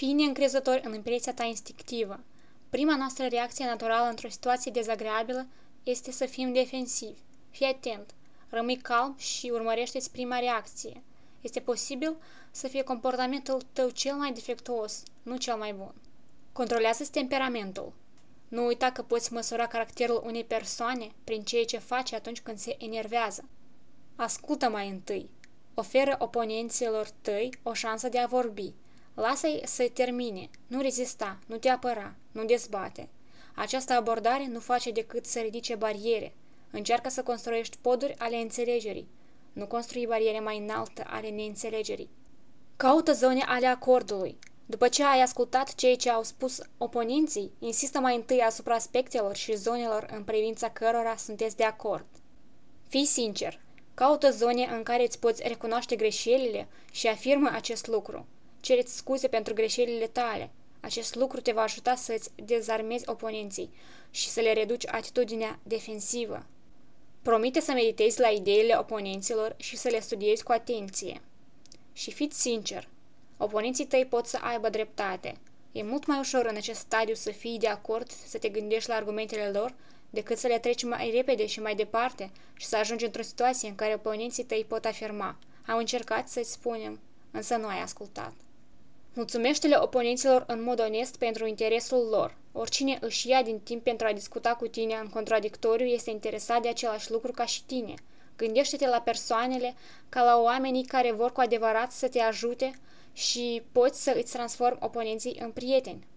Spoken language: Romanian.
Fii neîncrezător în impresia ta instinctivă. Prima noastră reacție naturală într-o situație dezagreabilă este să fim defensivi. Fii atent, rămâi calm și urmărește-ți prima reacție. Este posibil să fie comportamentul tău cel mai defectuos, nu cel mai bun. Controlează-ți temperamentul. Nu uita că poți măsura caracterul unei persoane prin ceea ce face atunci când se enervează. Ascultă mai întâi. Oferă oponenților tăi o șansă de a vorbi – Lasă-i să termine, nu rezista, nu te apăra, nu dezbate. Această abordare nu face decât să ridice bariere. Încearcă să construiești poduri ale înțelegerii. Nu construi bariere mai înalte ale neînțelegerii. Caută zone ale acordului. După ce ai ascultat ceea ce au spus oponenții, insistă mai întâi asupra aspectelor și zonelor în privința cărora sunteți de acord. Fii sincer, caută zone în care îți poți recunoaște greșelile și afirmă acest lucru. Cereți scuze pentru greșelile tale. Acest lucru te va ajuta să îți dezarmezi oponenții și să le reduci atitudinea defensivă. Promite să meditezi la ideile oponenților și să le studiezi cu atenție. Și fiți sincer, oponenții tăi pot să aibă dreptate. E mult mai ușor în acest stadiu să fii de acord, să te gândești la argumentele lor, decât să le treci mai repede și mai departe și să ajungi într-o situație în care oponenții tăi pot afirma am încercat să-ți spunem, însă nu ai ascultat. Mulțumește-le oponenților în mod onest pentru interesul lor. Oricine își ia din timp pentru a discuta cu tine în contradictoriu este interesat de același lucru ca și tine. Gândește-te la persoanele ca la oamenii care vor cu adevărat să te ajute și poți să îți transform oponenții în prieteni.